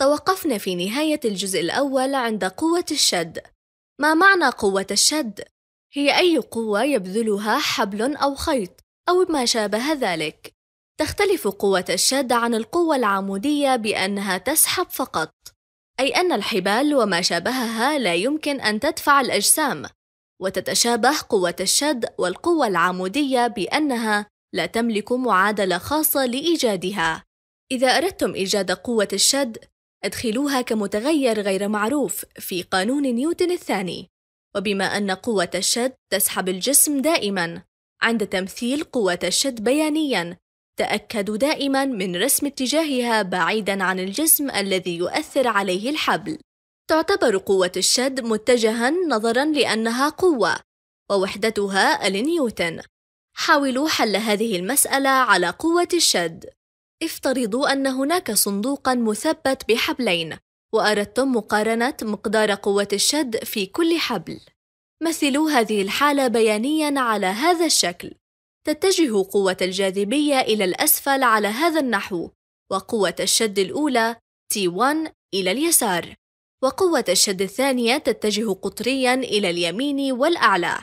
توقفنا في نهاية الجزء الأول عند قوة الشد ما معنى قوة الشد؟ هي أي قوة يبذلها حبل أو خيط أو ما شابه ذلك تختلف قوة الشد عن القوة العمودية بأنها تسحب فقط أي أن الحبال وما شابهها لا يمكن أن تدفع الأجسام وتتشابه قوة الشد والقوة العمودية بأنها لا تملك معادلة خاصة لإيجادها إذا أردتم إيجاد قوة الشد أدخلوها كمتغير غير معروف في قانون نيوتن الثاني وبما أن قوة الشد تسحب الجسم دائما عند تمثيل قوة الشد بيانيا تأكدوا دائما من رسم اتجاهها بعيدا عن الجسم الذي يؤثر عليه الحبل تعتبر قوة الشد متجها نظرا لأنها قوة ووحدتها النيوتن حاولوا حل هذه المسألة على قوة الشد افترضوا أن هناك صندوقًا مثبت بحبلين، وأردتم مقارنة مقدار قوة الشد في كل حبل. مثلوا هذه الحالة بيانيًا على هذا الشكل. تتجه قوة الجاذبية إلى الأسفل على هذا النحو، وقوة الشد الأولى T1 إلى اليسار، وقوة الشد الثانية تتجه قطريًا إلى اليمين والأعلى.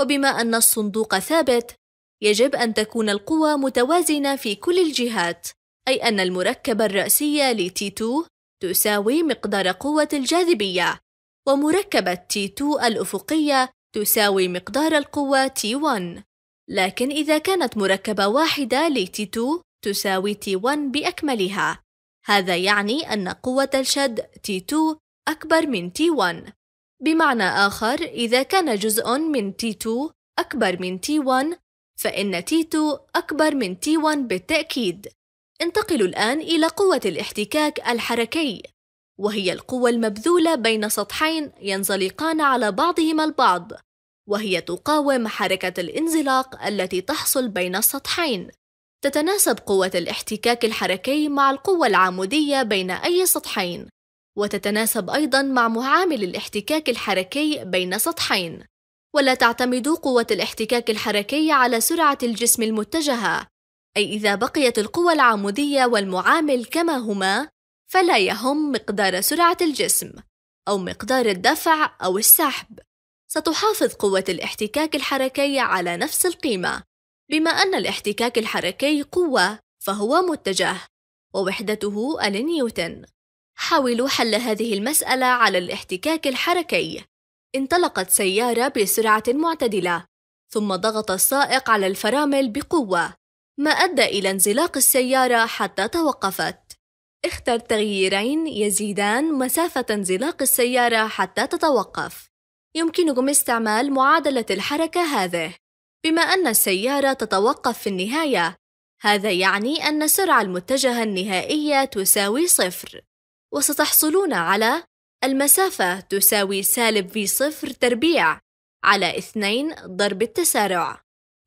وبما أن الصندوق ثابت، يجب أن تكون القوى متوازنة في كل الجهات، أي أن المركب الرأسي 2 تساوي مقدار قوة الجاذبية ومركبة ومركبة T2 الأفقية تساوي مقدار القوة T1 لكن إذا كانت مركبة واحدة لـ T2 تساوي T1 بأكملها هذا يعني أن قوة الشد T2 أكبر من T1 بمعنى آخر إذا كان جزء من T2 أكبر من T1 فإن T2 أكبر من T1 بالتأكيد انتقل الآن إلى قوة الاحتكاك الحركي وهي القوة المبذولة بين سطحين ينزلقان على بعضهما البعض وهي تقاوم حركة الانزلاق التي تحصل بين السطحين تتناسب قوة الاحتكاك الحركي مع القوة العمودية بين أي سطحين وتتناسب أيضاً مع معامل الاحتكاك الحركي بين سطحين ولا تعتمد قوة الاحتكاك الحركي على سرعة الجسم المتجهة أي إذا بقيت القوى العمودية والمعامل كما هما فلا يهم مقدار سرعة الجسم أو مقدار الدفع أو السحب ستحافظ قوة الاحتكاك الحركي على نفس القيمة بما أن الاحتكاك الحركي قوة فهو متجه ووحدته النيوتن حاولوا حل هذه المسألة على الاحتكاك الحركي انطلقت سيارة بسرعة معتدلة ثم ضغط السائق على الفرامل بقوة ما أدى إلى انزلاق السيارة حتى توقفت. اختر تغييرين يزيدان مسافة انزلاق السيارة حتى تتوقف. يمكنكم استعمال معادلة الحركة هذه، بما أن السيارة تتوقف في النهاية، هذا يعني أن السرعة المتجهة النهائية تساوي صفر، وستحصلون على المسافة تساوي سالب في صفر تربيع على 2 ضرب التسارع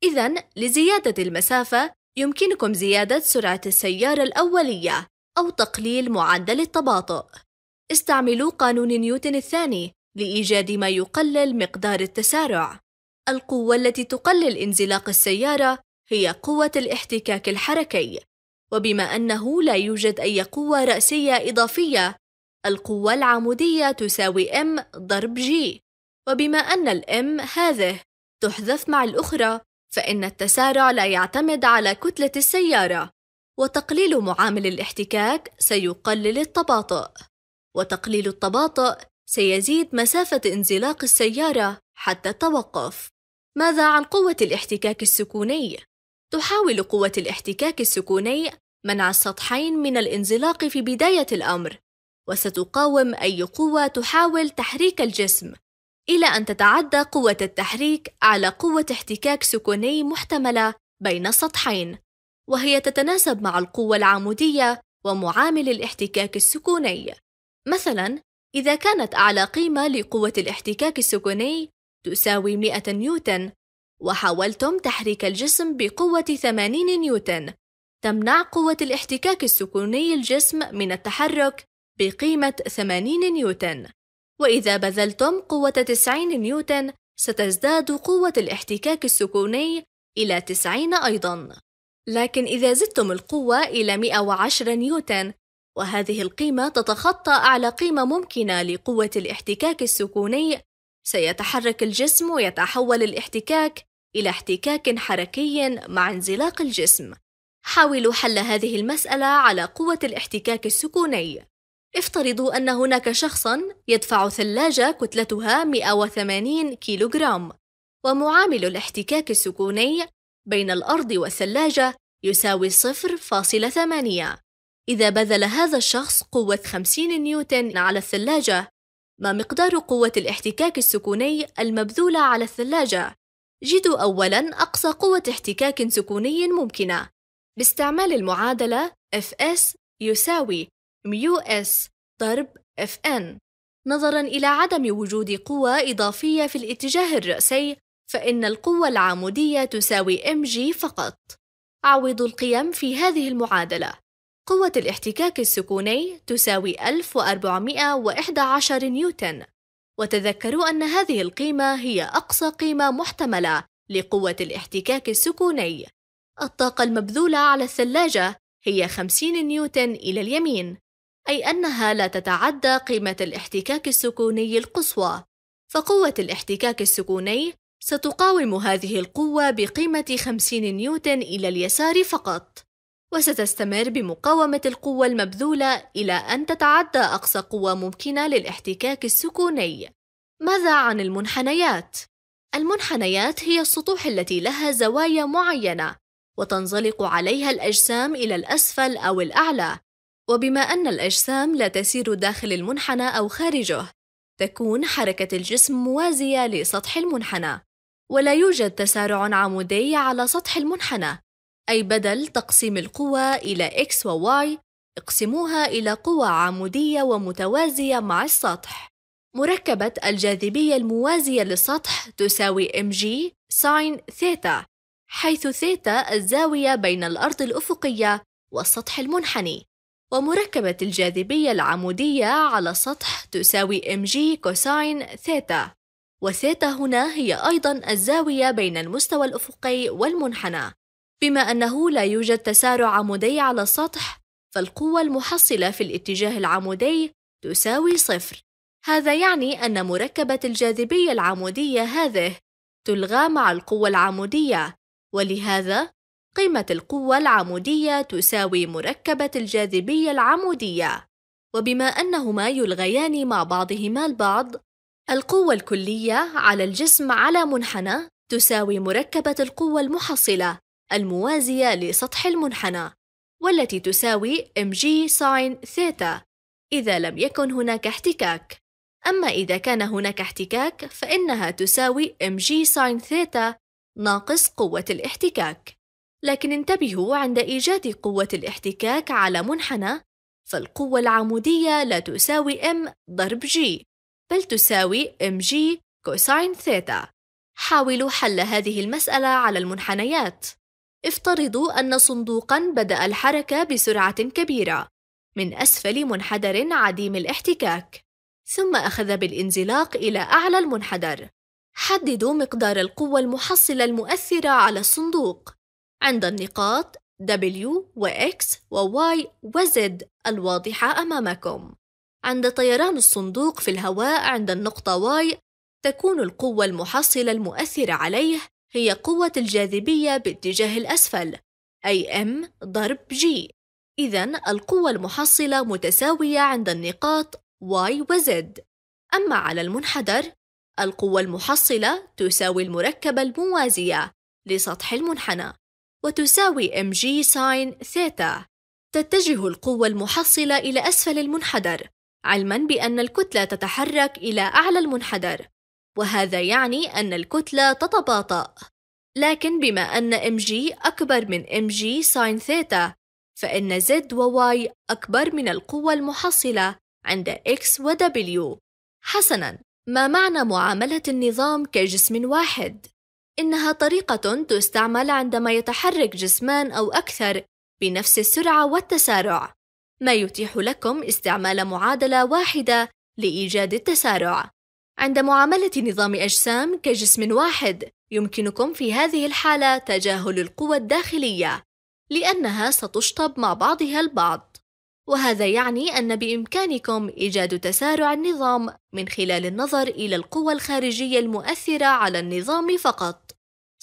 إذا لزيادة المسافة يمكنكم زيادة سرعة السيارة الأولية أو تقليل معدل التباطؤ. استعملوا قانون نيوتن الثاني لإيجاد ما يقلل مقدار التسارع. القوة التي تقلل انزلاق السيارة هي قوة الاحتكاك الحركي، وبما أنه لا يوجد أي قوة رأسية إضافية، القوة العمودية تساوي M ضرب G، وبما أن الM هذه تحذف مع الأخرى فإن التسارع لا يعتمد على كتلة السيارة، وتقليل معامل الاحتكاك سيقلل التباطؤ، وتقليل التباطؤ سيزيد مسافة انزلاق السيارة حتى التوقف. ماذا عن قوة الاحتكاك السكوني؟ تحاول قوة الاحتكاك السكوني منع السطحين من الانزلاق في بداية الأمر، وستقاوم أي قوة تحاول تحريك الجسم إلى أن تتعدى قوة التحريك على قوة احتكاك سكوني محتملة بين سطحين، وهي تتناسب مع القوة العمودية ومعامل الاحتكاك السكوني. مثلاً، إذا كانت أعلى قيمة لقوة الاحتكاك السكوني تساوي 100 نيوتن، وحاولتم تحريك الجسم بقوة 80 نيوتن، تمنع قوة الاحتكاك السكوني الجسم من التحرك بقيمة 80 نيوتن. وإذا بذلتم قوة 90 نيوتن ستزداد قوة الاحتكاك السكوني إلى 90 أيضاً لكن إذا زدتم القوة إلى 110 نيوتن وهذه القيمة تتخطى أعلى قيمة ممكنة لقوة الاحتكاك السكوني سيتحرك الجسم ويتحول الاحتكاك إلى احتكاك حركي مع انزلاق الجسم حاولوا حل هذه المسألة على قوة الاحتكاك السكوني افترضوا أن هناك شخصا يدفع ثلاجة كتلتها 180 كيلوغرام ومعامل الاحتكاك السكوني بين الأرض والثلاجة يساوي 0.8 إذا بذل هذا الشخص قوة 50 نيوتن على الثلاجة ما مقدار قوة الاحتكاك السكوني المبذولة على الثلاجة؟ جدوا أولاً أقصى قوة احتكاك سكوني ممكنة باستعمال المعادلة Fs يساوي ميو اس ضرب اف ان نظرا إلى عدم وجود قوى إضافية في الاتجاه الرأسي فإن القوة العمودية تساوي ام جي فقط عوضوا القيم في هذه المعادلة قوة الاحتكاك السكوني تساوي 1411 نيوتن وتذكروا أن هذه القيمة هي أقصى قيمة محتملة لقوة الاحتكاك السكوني الطاقة المبذولة على الثلاجة هي 50 نيوتن إلى اليمين أي أنها لا تتعدى قيمة الاحتكاك السكوني القصوى فقوة الاحتكاك السكوني ستقاوم هذه القوة بقيمة 50 نيوتن إلى اليسار فقط وستستمر بمقاومة القوة المبذولة إلى أن تتعدى أقصى قوة ممكنة للاحتكاك السكوني ماذا عن المنحنيات؟ المنحنيات هي السطوح التي لها زوايا معينة وتنزلق عليها الأجسام إلى الأسفل أو الأعلى وبما أن الأجسام لا تسير داخل المنحنى أو خارجه، تكون حركة الجسم موازية لسطح المنحنى، ولا يوجد تسارع عمودي على سطح المنحنى، أي بدل تقسيم القوى إلى X و Y، اقسموها إلى قوى عمودية ومتوازية مع السطح. مركبة الجاذبية الموازية للسطح تساوي mg sin ثيتا، حيث ثيتا الزاوية بين الأرض الأفقية والسطح المنحني. ومركبة الجاذبية العمودية على سطح تساوي mg كوساين ثيتا وثيتا هنا هي أيضا الزاوية بين المستوى الأفقي والمنحنى بما أنه لا يوجد تسارع عمودي على السطح فالقوة المحصلة في الاتجاه العمودي تساوي صفر هذا يعني أن مركبة الجاذبية العمودية هذه تلغى مع القوة العمودية ولهذا قيمة القوة العمودية تساوي مركبة الجاذبية العمودية وبما أنهما يلغيان مع بعضهما البعض القوة الكلية على الجسم على منحنى تساوي مركبة القوة المحصلة الموازية لسطح المنحنى والتي تساوي mg sin ثيتا إذا لم يكن هناك احتكاك أما إذا كان هناك احتكاك فإنها تساوي mg sin ثيتا ناقص قوة الاحتكاك لكن انتبهوا عند إيجاد قوة الاحتكاك على منحنى فالقوة العمودية لا تساوي M ضرب G بل تساوي mg كوساين ثيتا حاولوا حل هذه المسألة على المنحنيات افترضوا أن صندوقاً بدأ الحركة بسرعة كبيرة من أسفل منحدر عديم الاحتكاك ثم أخذ بالانزلاق إلى أعلى المنحدر حددوا مقدار القوة المحصلة المؤثرة على الصندوق عند النقاط W و X و Y و Z الواضحة أمامكم. عند طيران الصندوق في الهواء عند النقطة Y تكون القوة المحصلة المؤثرة عليه هي قوة الجاذبية باتجاه الأسفل أي M ضرب G إذا القوة المحصلة متساوية عند النقاط Y و Z أما على المنحدر القوة المحصلة تساوي المركبة الموازية لسطح المنحنى وتساوي mg ساين ثيتا تتجه القوة المحصلة إلى أسفل المنحدر علما بأن الكتلة تتحرك إلى أعلى المنحدر وهذا يعني أن الكتلة تتباطأ لكن بما أن mg أكبر من mg ساين ثيتا فإن z وy أكبر من القوة المحصلة عند x و w حسناً ما معنى معاملة النظام كجسم واحد؟ إنها طريقة تستعمل عندما يتحرك جسمان أو أكثر بنفس السرعة والتسارع، ما يتيح لكم استعمال معادلة واحدة لإيجاد التسارع. عند معاملة نظام أجسام كجسم واحد، يمكنكم في هذه الحالة تجاهل القوى الداخلية، لأنها ستشطب مع بعضها البعض. وهذا يعني أن بإمكانكم إيجاد تسارع النظام من خلال النظر إلى القوى الخارجية المؤثرة على النظام فقط،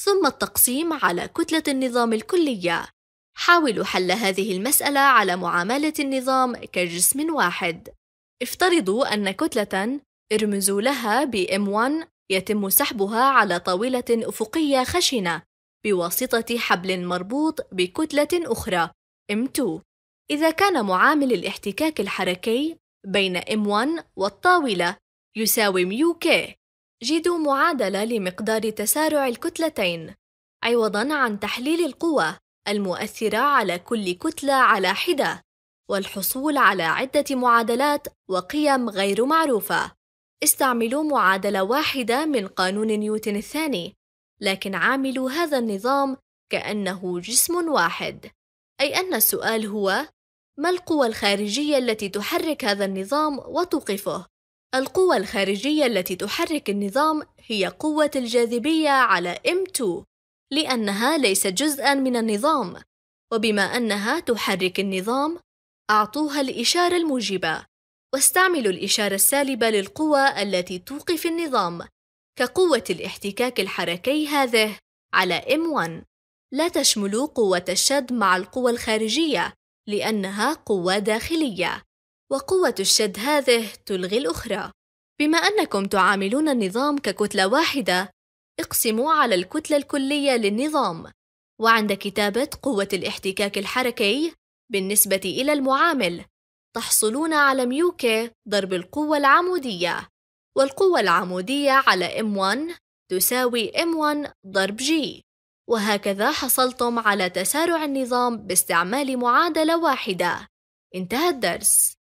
ثم التقسيم على كتلة النظام الكلية. حاولوا حل هذه المسألة على معاملة النظام كجسم واحد. افترضوا أن كتلة ارمزوا لها بـ M1 يتم سحبها على طاولة أفقية خشنة بواسطة حبل مربوط بكتلة أخرى M2 إذا كان معامل الاحتكاك الحركي بين M1 والطاولة يساوي ميو كي جدوا معادلة لمقدار تسارع الكتلتين عوضاً عن تحليل القوى المؤثرة على كل كتلة على حدة والحصول على عدة معادلات وقيم غير معروفة استعملوا معادلة واحدة من قانون نيوتن الثاني لكن عاملوا هذا النظام كأنه جسم واحد أي أن السؤال هو ما القوى الخارجية التي تحرك هذا النظام وتوقفه؟ القوى الخارجية التي تحرك النظام هي قوة الجاذبية على M2 لأنها ليست جزءًا من النظام، وبما أنها تحرك النظام، أعطوها الإشارة الموجبة، واستعملوا الإشارة السالبة للقوى التي توقف النظام، كقوة الاحتكاك الحركي هذه على M1. لا تشمل قوة الشد مع القوى الخارجية، لأنها قوة داخلية وقوة الشد هذه تلغي الأخرى بما أنكم تعاملون النظام ككتلة واحدة اقسموا على الكتلة الكلية للنظام وعند كتابة قوة الاحتكاك الحركي بالنسبة إلى المعامل تحصلون على ميوكي ضرب القوة العمودية والقوة العمودية على M1 تساوي M1 ضرب G وهكذا حصلتم على تسارع النظام باستعمال معادلة واحدة انتهى الدرس